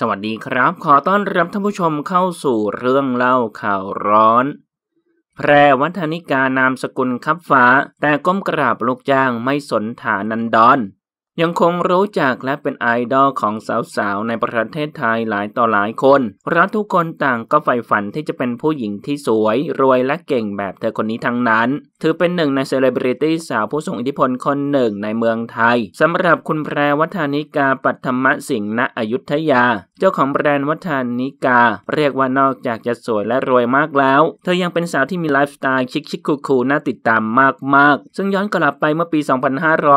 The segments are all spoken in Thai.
สวัสดีครับ ขอต้อนรับท่านผู้ชมเข้าสู่เรื่องเล่าข่าวร้อนแพรวัฒนิกานามสกุลคับฟ้าแต่ก้มกราบลูกจ้างไม่สนฐานันดอนยังคงรู้จักและเป็นไอดอลของสาวๆ ในประเทศไทยหลายต่อหลายคนรักทุกคนต่างก็ใฝ่ฝันที่จะเป็นผู้หญิงที่สวยรวยและเก่งแบบเธอคนนี้ทั้งนั้น ถือเป็นหนึ่งในเซเลบริตี้สาวผู้ทรงอิทธิพลคนหนึ่งในเมืองไทย สำหรับคุณแพรวัฒนิกาปัทมสิงห์ณอยุธยา เจ้าของแบรนด์วัฒนิกา เรียกว่านอกจากจะสวยและรวยมากแล้ว เธอยังเป็นสาวที่มีไลฟ์สไตล์ชิคชิคคูคูน่าติดตามมากๆ ซึ่งย้อนกลับไปเมื่อปี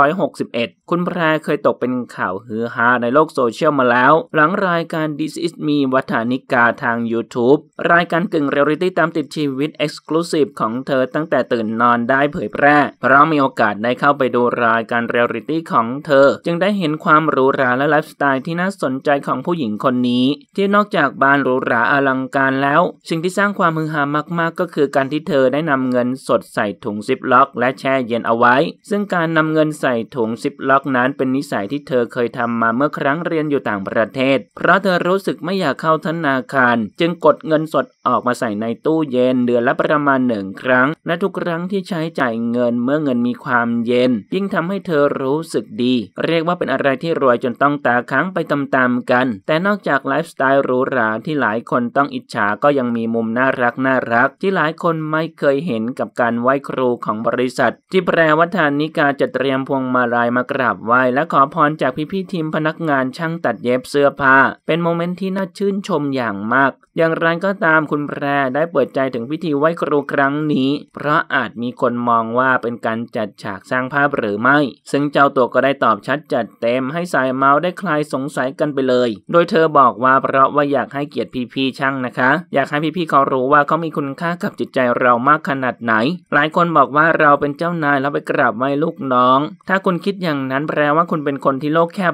2561 คุณแพรร์เคยตกเป็นข่าวฮือฮาในโลกโซเชียลมาแล้ว หลังรายการ This Is Me วัฒนิกาทาง YouTube รายการกึ่งเรียลลิตี้ตามติดชีวิต Exclusive ของเธอตั้งแต่ตื่นนอนได้เผยแพร่ เพราะมีโอกาสได้เข้าไปดูรายการเรียลลิตี้ของเธอ จึงได้เห็นความหรูหราและไลฟ์สไตล์ ที่น่าสนใจของผู้หญิงคนนี้ ที่นอกจากบ้านหรูหราอลังการแล้ว สิ่งที่สร้างความฮือฮามาก ๆ ก็คือการที่เธอได้นำเงินสดใส่ถุงซิปล็อกและแช่เย็นเอาไว้ ซึ่งการนำเงินใส่ถุงซิปล็อกนั้นเป็นนิสัยที่เธอเคยทำมาเมื่อครั้งเรียนอยู่ต่างประเทศ เพราะเธอรู้สึกไม่อยากเข้าธนาคาร จึงกดเงินสดออกมาใส่ในตู้เย็นเดือนละประมาณหนึ่งครั้ง และทุกครั้งที่ใช้จ่ายเงินเมื่อเงินมีความเย็นยิ่งทำให้เธอรู้สึกดี เรียกว่าเป็นอะไรที่รวยจนต้องตาค้างไปตามๆกัน แต่นอกจากไลฟ์สไตล์หรูหราที่หลายคนต้องอิจฉาก็ยังมีมุมน่ารักน่ารักที่หลายคนไม่เคยเห็นกับการไหว้ครูของบริษัท ที่แปลวัฒนนิกาจดเตรียมพวงมาลัยมากราบไหว้และขอพรจากพี่พี่ทีมพนักงานช่างตัดเย็บเสื้อผ้า เป็นโมเมนต์ที่น่าชื่นชมอย่างมาก อย่างไรก็ตามคุณแพรได้เปิดใจถึงพิธีไหว้ครูครั้งนี้เพราะอาจมีคนมองว่าเป็นการจัดฉากสร้างภาพหรือไม่ ซึ่งเจ้าตัวก็ได้ตอบชัด จัดเต็มให้สายเมาส์ได้คลายสงสัยกันไปเลย โดยเธอบอกว่าเพราะว่าอยากให้เกียรติพี่พี่ช่างนะคะ อยากให้พี่พี่เขารู้ว่าเขามีคุณค่ากับจิตใจเรามากขนาดไหน หลายคนบอกว่าเราเป็นเจ้านายแล้วไปกราบไหว้ลูกน้อง ถ้าคุณคิดอย่างนั้นแปลว่าว่าคุณเป็นคนที่โลกแคบ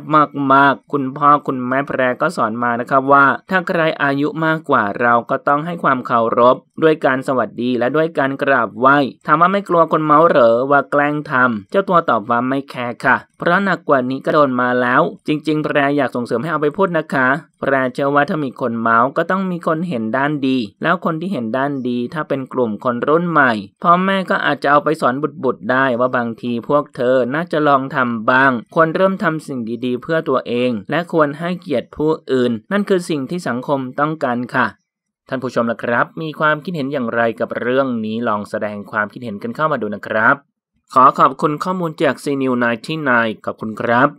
มาก ๆ คุณพ่อคุณแม่แพรก็สอนมานะครับว่า ถ้าใครอายุมากกว่าเราก็ต้องให้ความเคารพ ด้วยการสวัสดี และด้วยการกราบไหว้ ถามว่าไม่กลัวคนเมาเหรอว่าแกล้งทำเจ้าตัวตอบว่าไม่แคร์ค่ะ เพราะหนักกว่านี้ก็โดนมาแล้ว จริง ๆแพรอยากส่งเสริมให้เอาไปพูดนะคะแปรเชื่อว่าถ้ามีคนเมาส์ก็ต้องมีคนเห็นด้านดี แล้วคนที่เห็นด้านดีถ้าเป็นกลุ่มคนรุ่นใหม่พ่อแม่ก็อาจจะเอาไปสอนบุตรๆได้ ว่าบางทีพวกเธอน่าจะลองทำบ้างควรเริ่มทำสิ่งดีๆเพื่อตัวเอง และควรให้เกียรติผู้อื่น นั่นคือสิ่งที่สังคมต้องการค่ะ ท่านผู้ชมล่ะครับ มีความคิดเห็นอย่างไรกับเรื่องนี้ลองแสดงความคิดเห็นกันเข้ามาดูนะครับ ขอขอบคุณข้อมูลจาก c ีนิวไนที่นขอบคุณครับ